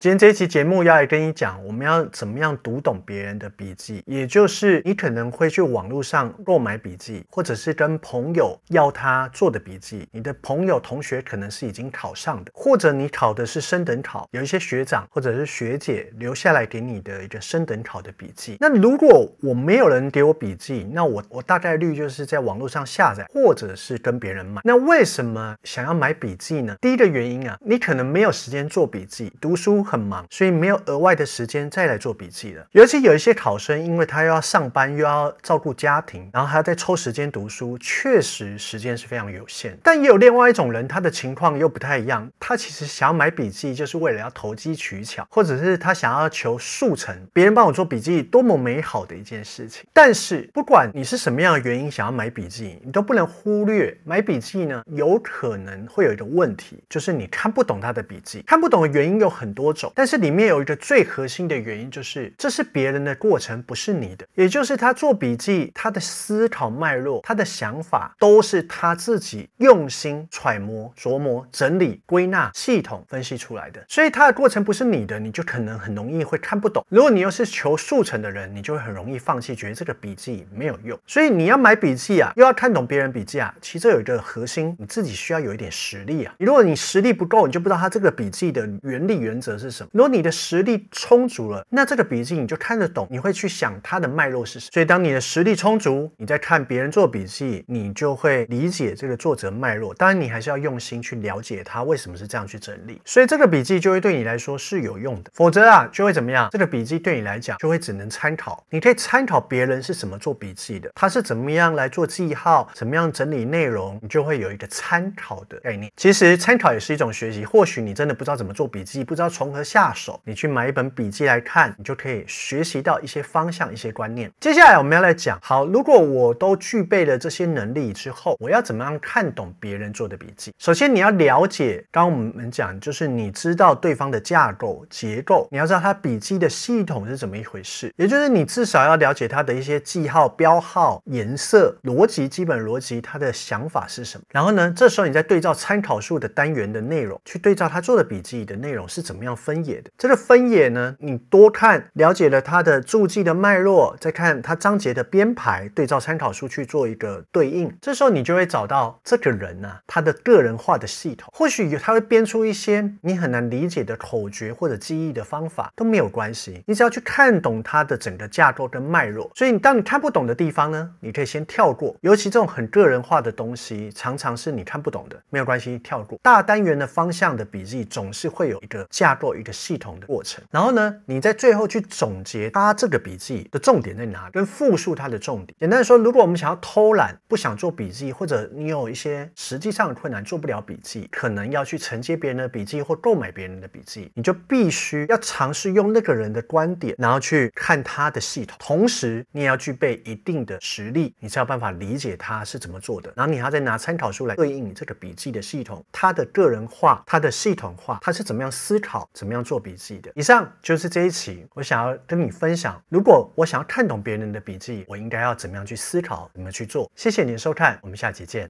今天这一期节目要来跟你讲，我们要怎么样读懂别人的笔记，也就是你可能会去网络上购买笔记，或者是跟朋友要他做的笔记。你的朋友、同学可能是已经考上的，或者你考的是升等考，有一些学长或者是学姐留下来给你的一个升等考的笔记。那如果我没有人给我笔记，那我我大概率就是在网络上下载，或者是跟别人买。那为什么想要买笔记呢？第一个原因啊，你可能没有时间做笔记，读书。很忙，所以没有额外的时间再来做笔记了。尤其有一些考生，因为他又要上班，又要照顾家庭，然后还要再抽时间读书，确实时间是非常有限。但也有另外一种人，他的情况又不太一样。他其实想要买笔记，就是为了要投机取巧，或者是他想要求速成。别人帮我做笔记，多么美好的一件事情！但是不管你是什么样的原因想要买笔记，你都不能忽略买笔记呢，有可能会有一个问题，就是你看不懂他的笔记。看不懂的原因有很多。但是里面有一个最核心的原因，就是这是别人的过程，不是你的。也就是他做笔记，他的思考脉络，他的想法，都是他自己用心揣摩、琢磨、整理、归纳、系统分析出来的。所以他的过程不是你的，你就可能很容易会看不懂。如果你又是求速成的人，你就会很容易放弃，觉得这个笔记没有用。所以你要买笔记啊，又要看懂别人笔记啊，其实有一个核心，你自己需要有一点实力啊。如果你实力不够，你就不知道他这个笔记的原理、原则是。如果你的实力充足了，那这个笔记你就看得懂，你会去想它的脉络是什么。所以当你的实力充足，你在看别人做笔记，你就会理解这个作者脉络。当然，你还是要用心去了解他为什么是这样去整理。所以这个笔记就会对你来说是有用的，否则啊就会怎么样？这个笔记对你来讲就会只能参考。你可以参考别人是怎么做笔记的，他是怎么样来做记号，怎么样整理内容，你就会有一个参考的概念。其实参考也是一种学习。或许你真的不知道怎么做笔记，不知道从何。下手，你去买一本笔记来看，你就可以学习到一些方向、一些观念。接下来我们要来讲，好，如果我都具备了这些能力之后，我要怎么样看懂别人做的笔记？首先你要了解，刚我们讲就是你知道对方的架构、结构，你要知道他笔记的系统是怎么一回事，也就是你至少要了解他的一些记号、标号、颜色、逻辑、基本逻辑，他的想法是什么。然后呢，这时候你再对照参考书的单元的内容，去对照他做的笔记的内容是怎么样。分野的这个分野呢，你多看了解了他的注记的脉络，再看他章节的编排，对照参考书去做一个对应，这时候你就会找到这个人啊他的个人化的系统。或许他会编出一些你很难理解的口诀或者记忆的方法都没有关系，你只要去看懂它的整个架构跟脉络。所以当你看不懂的地方呢，你可以先跳过。尤其这种很个人化的东西，常常是你看不懂的，没有关系，跳过。大单元的方向的笔记总是会有一个架构。一个系统的过程，然后呢，你在最后去总结他这个笔记的重点在哪跟复述他的重点。简单说，如果我们想要偷懒，不想做笔记，或者你有一些实际上的困难做不了笔记，可能要去承接别人的笔记或购买别人的笔记，你就必须要尝试用那个人的观点，然后去看他的系统。同时，你也要具备一定的实力，你才有办法理解他是怎么做的。然后你还要再拿参考书来对应你这个笔记的系统，他的个人化，他的系统化，他是怎么样思考，怎。怎么样做笔记的？以上就是这一期我想要跟你分享。如果我想要看懂别人的笔记，我应该要怎么样去思考、怎么去做？谢谢您收看，我们下期见。